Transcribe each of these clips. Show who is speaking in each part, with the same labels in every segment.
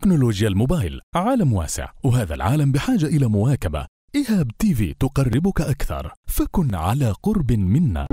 Speaker 1: تكنولوجيا الموبايل عالم واسع وهذا العالم بحاجة إلى مواكبة إيهاب تي في تقربك أكثر فكن على قرب منا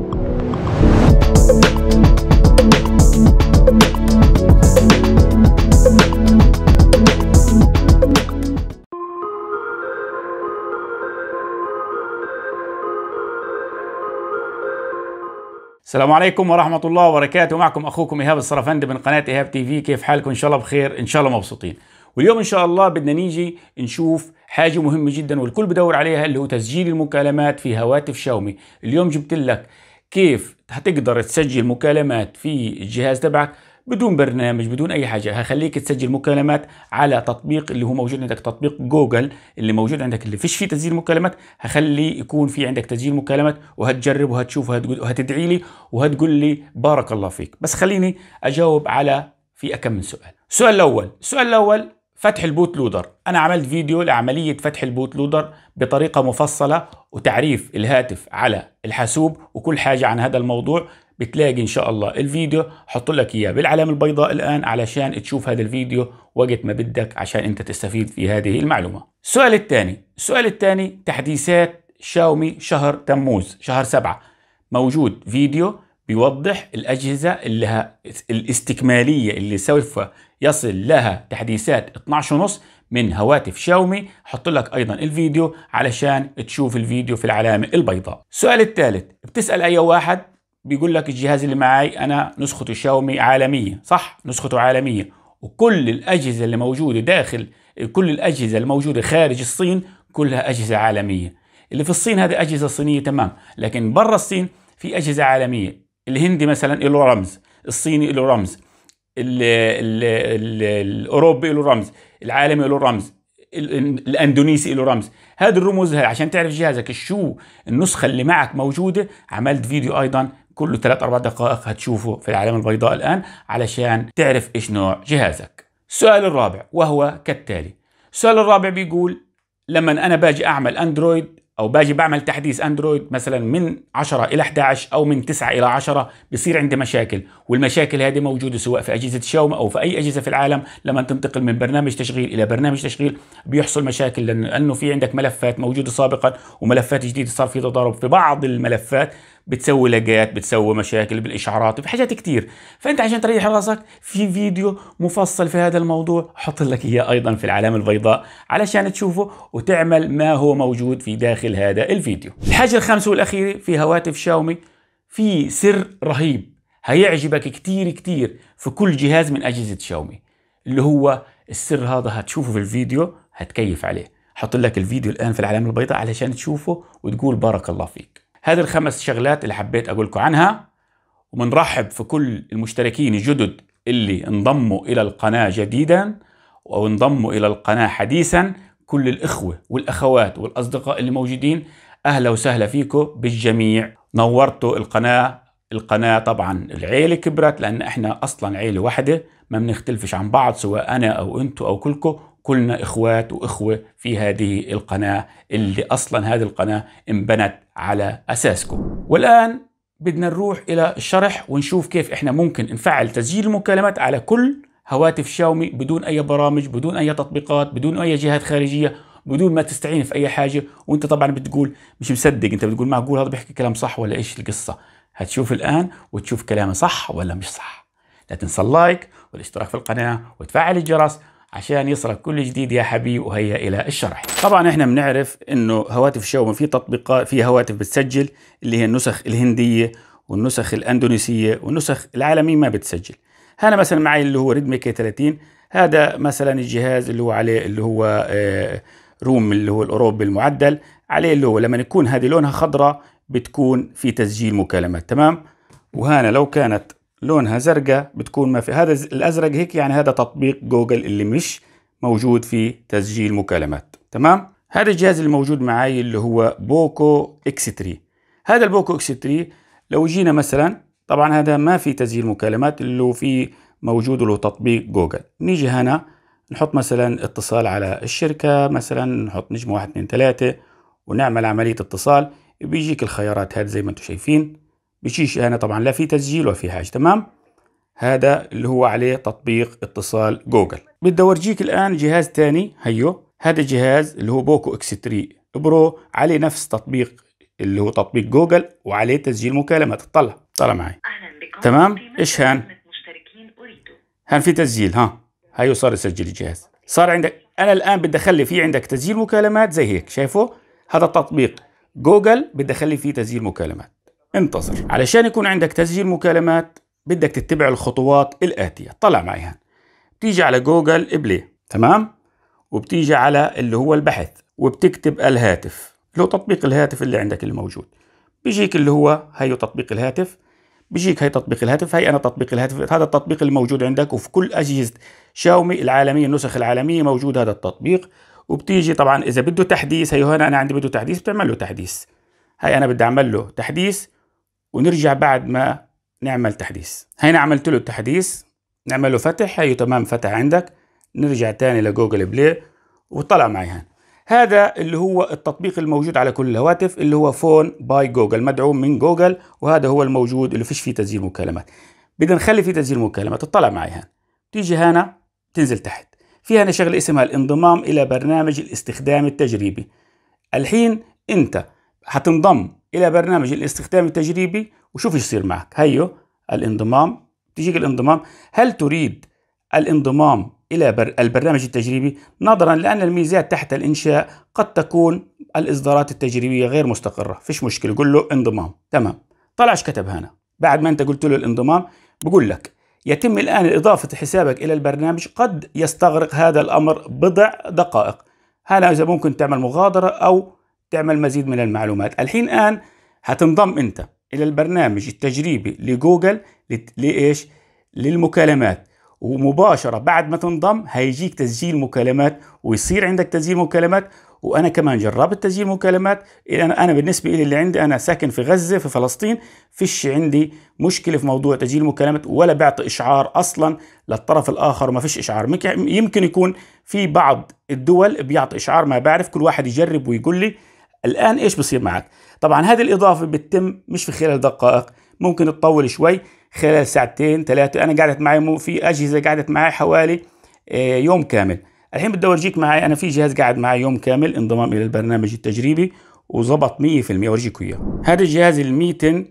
Speaker 1: السلام عليكم ورحمة الله وبركاته معكم أخوكم إيهاب الصرفند من قناة إيهاب تي في كيف حالكم إن شاء الله بخير إن شاء الله مبسوطين واليوم إن شاء الله بدنا نيجي نشوف حاجة مهمة جدا والكل بدور عليها اللي هو تسجيل المكالمات في هواتف شاومي اليوم جبت لك كيف هتقدر تسجل مكالمات في الجهاز تبعك بدون برنامج بدون اي حاجه هخليك تسجل مكالمات على تطبيق اللي هو موجود عندك تطبيق جوجل اللي موجود عندك اللي فيش فيه تسجيل مكالمات هخلي يكون في عندك تسجيل مكالمات وهتجرب وهتشوف وهتدعي لي وهتقول لي بارك الله فيك بس خليني اجاوب على في اكم من سؤال السؤال الاول السؤال الاول فتح البوت لودر انا عملت فيديو لعمليه فتح البوت لودر بطريقه مفصله وتعريف الهاتف على الحاسوب وكل حاجه عن هذا الموضوع بتلاقي ان شاء الله الفيديو حط لك اياه بالعلامه البيضاء الان علشان تشوف هذا الفيديو وقت ما بدك عشان انت تستفيد في هذه المعلومه السؤال الثاني السؤال الثاني تحديثات شاومي شهر تموز شهر سبعة موجود فيديو بيوضح الأجهزة اللي لها الاستكمالية اللي سوف يصل لها تحديثات 12 ونص من هواتف شاومي حط لك أيضا الفيديو علشان تشوف الفيديو في العلامة البيضاء السؤال الثالث بتسأل أي واحد بيقول لك الجهاز اللي معاي انا نسخه شاومي عالميه صح نسخته عالميه وكل الاجهزه اللي موجوده داخل كل الاجهزه الموجوده خارج الصين كلها اجهزه عالميه اللي في الصين هذه اجهزه صينيه تمام لكن برا الصين في اجهزه عالميه الهندي مثلا له رمز الصيني له رمز الـ الـ الـ الاوروبي له رمز العالمي له رمز الاندونيسي له رمز هذه الرموز عشان تعرف جهازك شو النسخه اللي معك موجوده عملت فيديو ايضا كله 3 4 دقائق هتشوفه في العلامه البيضاء الان علشان تعرف ايش نوع جهازك السؤال الرابع وهو كالتالي السؤال الرابع بيقول لما انا باجي اعمل اندرويد او باجي بعمل تحديث اندرويد مثلا من 10 الى 11 او من 9 الى 10 بصير عندي مشاكل والمشاكل هذه موجوده سواء في اجهزه شاومي او في اي اجهزه في العالم لما تنتقل من برنامج تشغيل الى برنامج تشغيل بيحصل مشاكل لانه في عندك ملفات موجوده سابقا وملفات جديده صار في تضارب في بعض الملفات بتسوي لاجات بتسوي مشاكل بالاشعارات حاجات كتير فانت عشان تريح راسك في فيديو مفصل في هذا الموضوع حط لك اياه ايضا في العلامه البيضاء علشان تشوفه وتعمل ما هو موجود في داخل هذا الفيديو الحاجه الخامسه والاخيره في هواتف شاومي في سر رهيب هيعجبك كتير كتير في كل جهاز من اجهزه شاومي اللي هو السر هذا هتشوفه في الفيديو هتكيف عليه حط لك الفيديو الان في العلامه البيضاء علشان تشوفه وتقول بارك الله فيك هذه الخمس شغلات اللي حبيت اقول لكم عنها وبنرحب في كل المشتركين الجدد اللي انضموا الى القناه جديدا او انضموا الى القناه حديثا كل الاخوه والاخوات والاصدقاء اللي موجودين اهلا وسهلا فيكم بالجميع نورتوا القناه القناه طبعا العيله كبرت لان احنا اصلا عيله واحده ما بنختلفش عن بعض سواء انا او انتوا او كلكم كلنا إخوات وإخوة في هذه القناة اللي أصلا هذه القناة انبنت على أساسكم والآن بدنا نروح إلى الشرح ونشوف كيف إحنا ممكن نفعل تسجيل المكالمات على كل هواتف شاومي بدون أي برامج بدون أي تطبيقات بدون أي جهات خارجية بدون ما تستعين في أي حاجة وأنت طبعا بتقول مش مصدق أنت بتقول معقول هذا بيحكي كلام صح ولا إيش القصة هتشوف الآن وتشوف كلامي صح ولا مش صح لا تنسى اللايك والاشتراك في القناة وتفعل الجرس عشان يصلك كل جديد يا حبيبي وهيا الى الشرح طبعا احنا بنعرف انه هواتف شاومي في تطبيقات في هواتف بتسجل اللي هي النسخ الهنديه والنسخ الاندونيسيه والنسخ العالميه ما بتسجل هنا مثلا معي اللي هو ريدمي كي 30 هذا مثلا الجهاز اللي هو عليه اللي هو آه، روم اللي هو الاوروبي المعدل عليه اللي هو لما يكون هذه لونها خضراء بتكون في تسجيل مكالمات تمام وهنا لو كانت لونها زرقاء بتكون ما في هذا الازرق هيك يعني هذا تطبيق جوجل اللي مش موجود في تسجيل مكالمات تمام هذا الجهاز الموجود معي اللي هو بوكو اكس 3 هذا البوكو اكس 3 لو جينا مثلا طبعا هذا ما في تسجيل مكالمات اللي في موجود له تطبيق جوجل نيجي هنا نحط مثلا اتصال على الشركة مثلا نحط نجمة واحد اثنين ثلاثة ونعمل عملية اتصال بيجيك الخيارات هذه زي ما انتم شايفين بشيش انا طبعا لا في تسجيل ولا في حاجه تمام هذا اللي هو عليه تطبيق اتصال جوجل بدي اورجيك الان جهاز ثاني هيو هذا جهاز اللي هو بوكو اكس 3 برو عليه نفس تطبيق اللي هو تطبيق جوجل وعليه تسجيل مكالمه تطلع طلع معي اهلا بكم تمام ايش هان هان في تسجيل ها هيو صار يسجل الجهاز صار عندك انا الان بدي اخلي في عندك تسجيل مكالمات زي هيك شايفه هذا التطبيق جوجل بدي اخلي فيه تسجيل مكالمات انتظر علشان يكون عندك تسجيل مكالمات بدك تتبع الخطوات الآتية طلع معي هان بتيجي على جوجل بلاي تمام وبتيجي على اللي هو البحث وبتكتب الهاتف اللي هو تطبيق الهاتف اللي عندك الموجود بيجيك اللي هو هيو تطبيق الهاتف بيجيك هي تطبيق الهاتف هي انا تطبيق الهاتف هذا التطبيق الموجود عندك وفي كل اجهزه شاومي العالميه النسخ العالميه موجود هذا التطبيق وبتيجي طبعا اذا بده تحديث هي هنا انا عندي بده تحديث بتعمل له تحديث هي انا بدي اعمل له تحديث ونرجع بعد ما نعمل تحديث هنا عملت له التحديث نعمل له فتح هيو تمام فتح عندك نرجع تاني لجوجل بلاي وطلع معي هان. هذا اللي هو التطبيق الموجود على كل الهواتف اللي هو فون باي جوجل مدعوم من جوجل وهذا هو الموجود اللي فيش فيه تسجيل مكالمات بدنا نخلي فيه تسجيل مكالمات تطلع معي هان. تيجي هنا تنزل تحت في هنا شغله اسمها الانضمام الى برنامج الاستخدام التجريبي الحين انت هتنضم الى برنامج الاستخدام التجريبي وشوف ايش يصير معك هيو الانضمام تجيك الانضمام هل تريد الانضمام الى بر البرنامج التجريبي نظرا لان الميزات تحت الانشاء قد تكون الاصدارات التجريبيه غير مستقره فيش مشكله قل له انضمام تمام طلع ايش كتب هنا بعد ما انت قلت له الانضمام بقول لك يتم الان اضافه حسابك الى البرنامج قد يستغرق هذا الامر بضع دقائق هنا اذا ممكن تعمل مغادره او تعمل مزيد من المعلومات الحين الآن هتنضم أنت إلى البرنامج التجريبي لجوجل لإيش؟ للمكالمات ومباشرة بعد ما تنضم هيجيك تسجيل مكالمات ويصير عندك تسجيل مكالمات وانا كمان جربت تسجيل مكالمات انا بالنسبه لي اللي عندي انا ساكن في غزه في فلسطين فيش عندي مشكله في موضوع تسجيل مكالمات ولا بعطي اشعار اصلا للطرف الاخر ما فيش اشعار يمكن يكون في بعض الدول بيعطي اشعار ما بعرف كل واحد يجرب ويقول لي الآن إيش بصير معك؟ طبعا هذه الإضافة بتتم مش في خلال دقائق ممكن تطول شوي خلال ساعتين ثلاثة أنا قعدت معي في أجهزة قعدت معي حوالي آه، يوم كامل الحين بدي أورجيك معي أنا في جهاز قاعد معي يوم كامل انضمام إلى البرنامج التجريبي وظبط 100% اورجيك إياه هذا الجهاز الميتن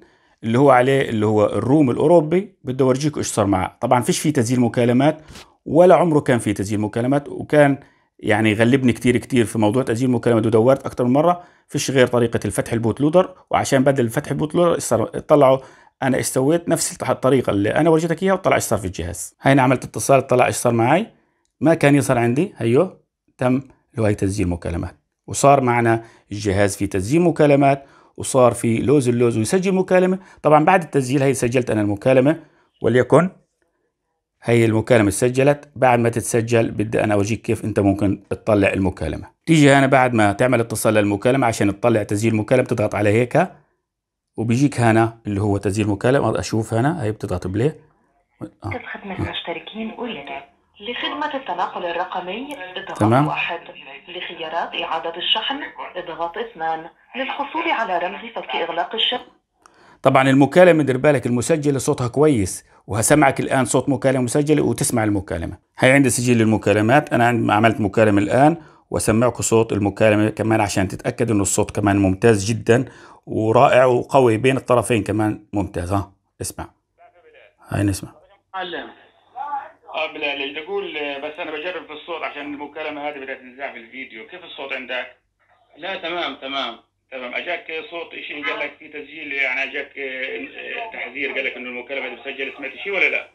Speaker 1: اللي هو عليه اللي هو الروم الأوروبي بدي اورجيك إيش صار معه طبعا فيش فيه تسجيل مكالمات ولا عمره كان فيه تسجيل مكالمات وكان يعني غلبني كتير كتير في موضوع تسجيل المكالمات ودورت أكثر اكتر من مره فيش غير طريقه الفتح البوت لودر وعشان بدل فتح البوت لودر طلعوا انا استويت نفس الطريقه اللي انا ورجيتك اياها وطلع ايش صار في الجهاز هاي انا عملت اتصال طلع ايش صار معي ما كان يظهر عندي هيو تم لوي تسجيل مكالمات وصار معنا الجهاز في تسجيل مكالمات وصار في لوز اللوز ويسجل مكالمة طبعا بعد التسجيل هي سجلت أنا المكالمة وليكن هي المكالمة اتسجلت بعد ما تتسجل بدي أنا أوجيك كيف أنت ممكن تطلع المكالمة تيجي هنا بعد ما تعمل اتصال للمكالمة عشان تطلع تسجيل مكالمة تضغط على هيك وبيجيك هنا اللي هو تسجيل مكالمة أشوف هنا هي بتضغط بليه آه. المشتركين لخدمة التنقل الرقمي اضغط تمام. واحد لخيارات إعادة الشحن اضغط اثنان للحصول على رمز فك إغلاق الشحن طبعا المكالمة دير بالك المسجلة صوتها كويس وهسمعك الآن صوت مكالمة مسجلة وتسمع المكالمة هي عندي سجل المكالمات أنا عملت مكالمة الآن وأسمعكم صوت المكالمة كمان عشان تتأكد إنه الصوت كمان ممتاز جدا ورائع وقوي بين الطرفين كمان ممتاز ها اسمع هاي نسمع معلم اه بلال بدي اقول آه، بس انا بجرب في الصوت عشان المكالمه هذه بدها تنزع في الفيديو كيف الصوت عندك؟ لا تمام تمام تمام اجاك صوت شيء قال لك في تسجيل يعني اجاك آه، آه، تحذير قال لك انه المكالمه هذه مسجله سمعت شيء ولا لا؟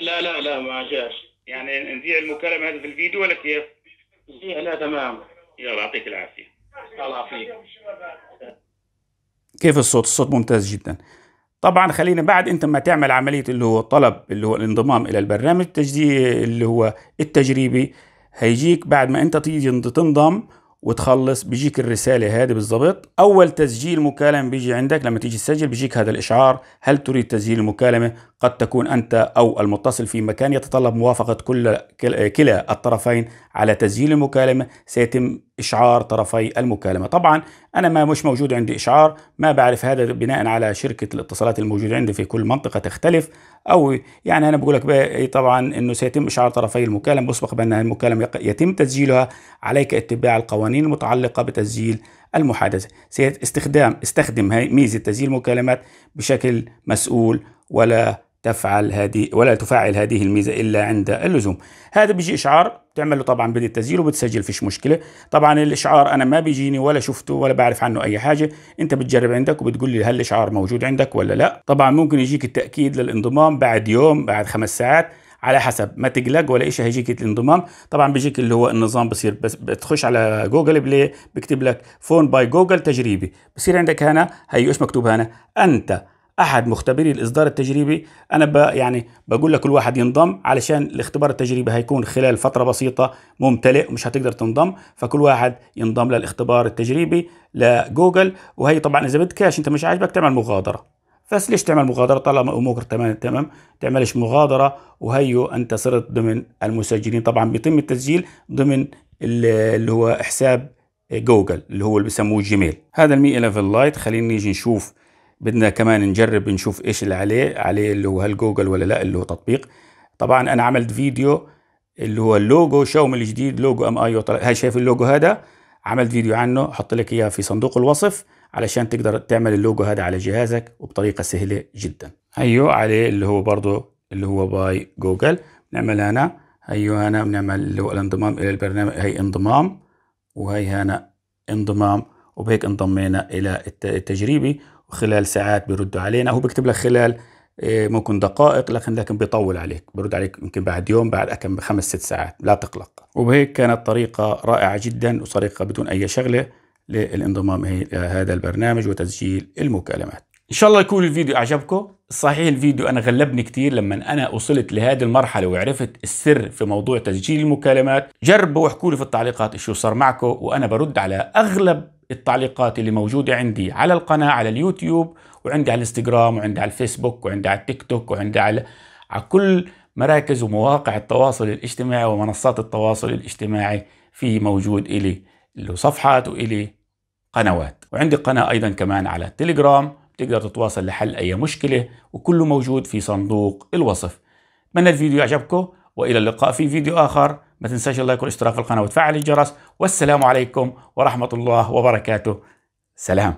Speaker 1: لا لا لا ما جاش يعني نذيع المكالمه هذه في الفيديو ولا كيف؟ لا تمام يلا يعطيك العافيه الله يعافيك كيف الصوت؟ الصوت ممتاز جدا طبعا خلينا بعد انت ما تعمل عمليه اللي هو الطلب اللي هو الانضمام الى البرنامج التجديد اللي هو التجريبي هيجيك بعد ما انت تيجي تنضم وتخلص بيجيك الرسالة هذه بالضبط أول تسجيل مكالمة بيجي عندك لما تيجي تسجل بيجيك هذا الإشعار هل تريد تسجيل المكالمة قد تكون أنت أو المتصل في مكان يتطلب موافقة كل كلا الطرفين على تسجيل المكالمة سيتم إشعار طرفي المكالمة طبعا أنا ما مش موجود عندي إشعار ما بعرف هذا بناء على شركة الاتصالات الموجودة عندي في كل منطقة تختلف أو يعني أنا بقول لك طبعا أنه سيتم إشعار طرفي المكالمة مسبق بأن المكالمة يتم تسجيلها عليك اتباع القوانين المتعلقة بتسجيل المحادثة استخدام استخدم ميزة تسجيل المكالمات بشكل مسؤول ولا تفعل هذه ولا تفعل هذه الميزة إلا عند اللزوم هذا بيجي إشعار بتعمل له طبعا بدي التسجيل وبتسجل فيش مشكلة طبعا الإشعار أنا ما بيجيني ولا شفته ولا بعرف عنه أي حاجة أنت بتجرب عندك وبتقول لي هل الإشعار موجود عندك ولا لا طبعا ممكن يجيك التأكيد للانضمام بعد يوم بعد خمس ساعات على حسب ما تقلق ولا شيء هيجيك الانضمام طبعا بيجيك اللي هو النظام بصير بس بتخش على جوجل بلاي بكتب لك فون باي جوجل تجريبي بصير عندك هنا هي ايش مكتوب هنا انت احد مختبري الاصدار التجريبي انا يعني بقول لكل واحد ينضم علشان الاختبار التجريبي هيكون خلال فتره بسيطه ممتلئ ومش هتقدر تنضم فكل واحد ينضم للاختبار التجريبي لجوجل وهي طبعا اذا بدك كاش انت مش عاجبك تعمل مغادره بس ليش تعمل مغادره طالما امورك تمام تمام تعملش مغادره وهيو انت صرت ضمن المسجلين طبعا بيتم التسجيل ضمن اللي هو حساب جوجل اللي هو اللي بيسموه جيميل هذا المي 11 لايت خلينا نيجي نشوف بدنا كمان نجرب نشوف ايش اللي عليه عليه اللي هو هل جوجل ولا لا اللي هو تطبيق طبعا انا عملت فيديو اللي هو اللوجو شاومي الجديد لوجو ام اي هاي شايف اللوجو هذا عملت فيديو عنه حط لك اياه في صندوق الوصف علشان تقدر تعمل اللوجو هذا على جهازك وبطريقه سهله جدا هيو أيوه، عليه اللي هو برضه اللي هو باي جوجل نعمل هنا هيو أيوه، هنا بنعمل اللي هو الانضمام الى البرنامج هي انضمام وهي هنا انضمام وبهيك انضمينا الى التجريبي خلال ساعات بيردوا علينا هو بيكتب لك خلال آه، ممكن دقائق لكن لكن بيطول عليك برد عليك يمكن بعد يوم بعد كم خمس ست ساعات لا تقلق وبهيك كانت طريقة رائعة جدا وطريقة بدون أي شغلة للانضمام إلى هذا البرنامج وتسجيل المكالمات إن شاء الله يكون الفيديو أعجبكم صحيح الفيديو أنا غلبني كتير لما أنا وصلت لهذه المرحلة وعرفت السر في موضوع تسجيل المكالمات جربوا واحكوا لي في التعليقات شو صار معكم وأنا برد على أغلب التعليقات اللي موجودة عندي على القناة على اليوتيوب وعندي على الانستغرام وعندي على الفيسبوك وعندي على التيك توك وعندي على على كل مراكز ومواقع التواصل الاجتماعي ومنصات التواصل الاجتماعي في موجود إلي له صفحات وإلي قنوات وعندي قناة أيضا كمان على التليجرام بتقدر تتواصل لحل أي مشكلة وكله موجود في صندوق الوصف أتمنى الفيديو يعجبكم وإلى اللقاء في فيديو آخر ما تنساش اللايك والاشتراك في القناة وتفعل الجرس والسلام عليكم ورحمة الله وبركاته سلام